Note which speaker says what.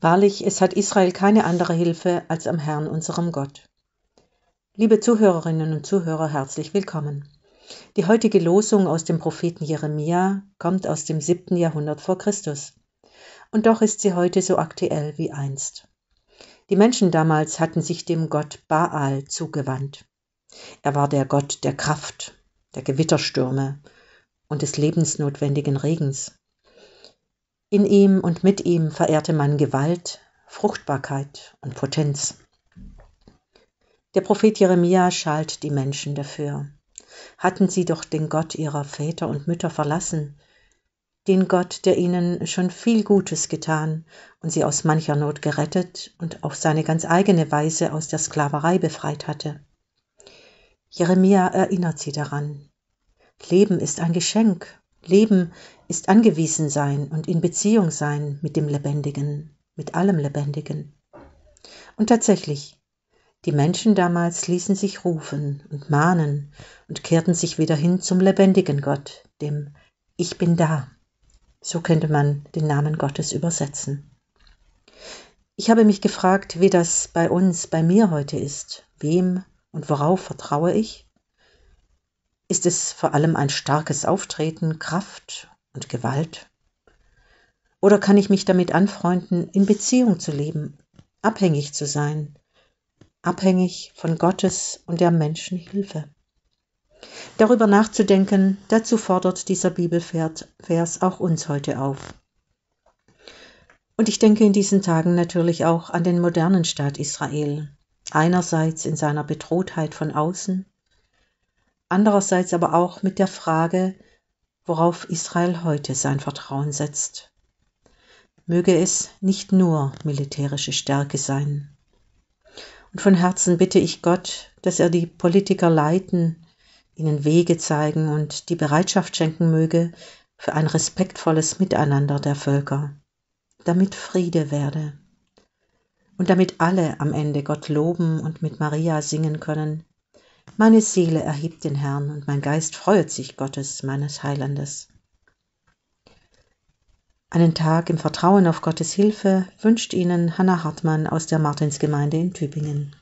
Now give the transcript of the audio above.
Speaker 1: Wahrlich, es hat Israel keine andere Hilfe als am Herrn, unserem Gott. Liebe Zuhörerinnen und Zuhörer, herzlich willkommen. Die heutige Losung aus dem Propheten Jeremia kommt aus dem siebten Jahrhundert vor Christus. Und doch ist sie heute so aktuell wie einst. Die Menschen damals hatten sich dem Gott Baal zugewandt. Er war der Gott der Kraft, der Gewitterstürme und des lebensnotwendigen Regens. In ihm und mit ihm verehrte man Gewalt, Fruchtbarkeit und Potenz. Der Prophet Jeremia schalt die Menschen dafür. Hatten sie doch den Gott ihrer Väter und Mütter verlassen, den Gott, der ihnen schon viel Gutes getan und sie aus mancher Not gerettet und auf seine ganz eigene Weise aus der Sklaverei befreit hatte. Jeremia erinnert sie daran. Leben ist ein Geschenk Leben ist angewiesen sein und in Beziehung sein mit dem Lebendigen, mit allem Lebendigen. Und tatsächlich, die Menschen damals ließen sich rufen und mahnen und kehrten sich wieder hin zum lebendigen Gott, dem Ich bin da. So könnte man den Namen Gottes übersetzen. Ich habe mich gefragt, wie das bei uns, bei mir heute ist. Wem und worauf vertraue ich? ist es vor allem ein starkes Auftreten, Kraft und Gewalt? Oder kann ich mich damit anfreunden, in Beziehung zu leben, abhängig zu sein, abhängig von Gottes und der Menschen Hilfe? Darüber nachzudenken, dazu fordert dieser Bibelvers auch uns heute auf. Und ich denke in diesen Tagen natürlich auch an den modernen Staat Israel, einerseits in seiner Bedrohtheit von außen andererseits aber auch mit der Frage, worauf Israel heute sein Vertrauen setzt. Möge es nicht nur militärische Stärke sein. Und von Herzen bitte ich Gott, dass er die Politiker leiten, ihnen Wege zeigen und die Bereitschaft schenken möge für ein respektvolles Miteinander der Völker, damit Friede werde und damit alle am Ende Gott loben und mit Maria singen können, meine Seele erhebt den Herrn und mein Geist freut sich Gottes, meines Heilandes. Einen Tag im Vertrauen auf Gottes Hilfe wünscht Ihnen Hanna Hartmann aus der Martinsgemeinde in Tübingen.